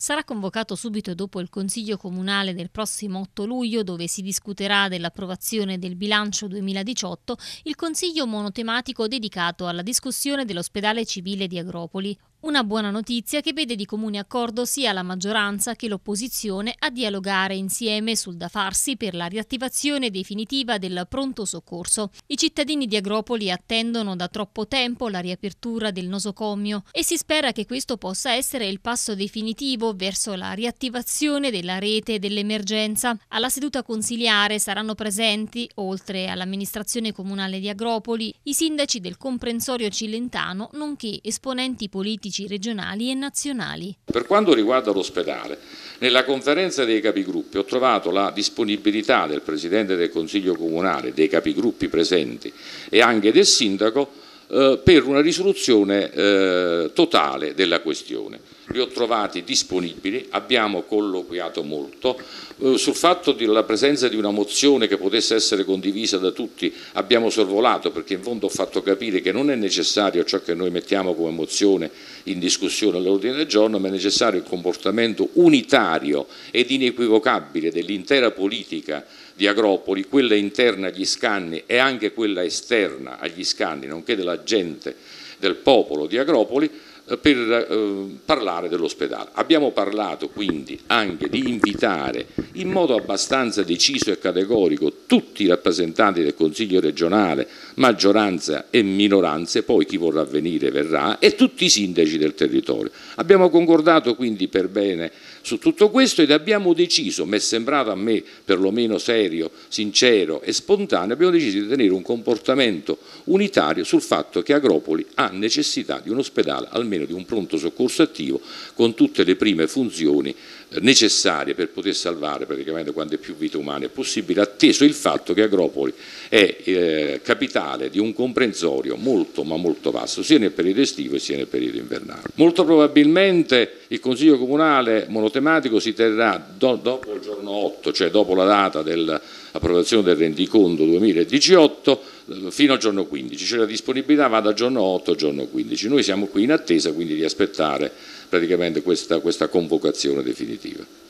sarà convocato subito dopo il Consiglio Comunale del prossimo 8 luglio dove si discuterà dell'approvazione del bilancio 2018 il Consiglio monotematico dedicato alla discussione dell'ospedale civile di Agropoli. Una buona notizia che vede di comune accordo sia la maggioranza che l'opposizione a dialogare insieme sul da farsi per la riattivazione definitiva del pronto soccorso. I cittadini di Agropoli attendono da troppo tempo la riapertura del nosocomio e si spera che questo possa essere il passo definitivo verso la riattivazione della rete dell'emergenza. Alla seduta consiliare saranno presenti, oltre all'amministrazione comunale di Agropoli, i sindaci del comprensorio cilentano nonché esponenti politici politici regionali e nazionali. Per quanto riguarda l'ospedale, nella conferenza dei capigruppi ho trovato la disponibilità del Presidente del Consiglio Comunale, dei capigruppi presenti e anche del Sindaco eh, per una risoluzione eh, totale della questione. Li ho trovati disponibili, abbiamo colloquiato molto, eh, sul fatto della presenza di una mozione che potesse essere condivisa da tutti abbiamo sorvolato perché in fondo ho fatto capire che non è necessario ciò che noi mettiamo come mozione in discussione all'ordine del giorno, ma è necessario il comportamento unitario ed inequivocabile dell'intera politica di Agropoli, quella interna agli scanni e anche quella esterna agli scanni, nonché della gente, del popolo di Agropoli, per eh, parlare dell'ospedale. Abbiamo parlato quindi anche di invitare in modo abbastanza deciso e categorico tutti i rappresentanti del Consiglio regionale, maggioranza e minoranze, poi chi vorrà venire verrà, e tutti i sindaci del territorio. Abbiamo concordato quindi per bene su tutto questo ed abbiamo deciso, mi è sembrato a me perlomeno serio, sincero e spontaneo, abbiamo deciso di tenere un comportamento unitario sul fatto che Agropoli ha necessità di un ospedale almeno almeno di un pronto soccorso attivo con tutte le prime funzioni eh, necessarie per poter salvare praticamente quante più vite umane possibile, atteso il fatto che Agropoli è eh, capitale di un comprensorio molto ma molto vasto, sia nel periodo estivo sia nel periodo invernale. Molto probabilmente il Consiglio Comunale monotematico si terrà do, dopo il giorno 8, cioè dopo la data dell'approvazione del rendiconto 2018, eh, fino al giorno 15. Cioè la disponibilità va da giorno 8 al giorno 15. Noi siamo qui in attesa quindi di aspettare praticamente questa, questa convocazione definitiva.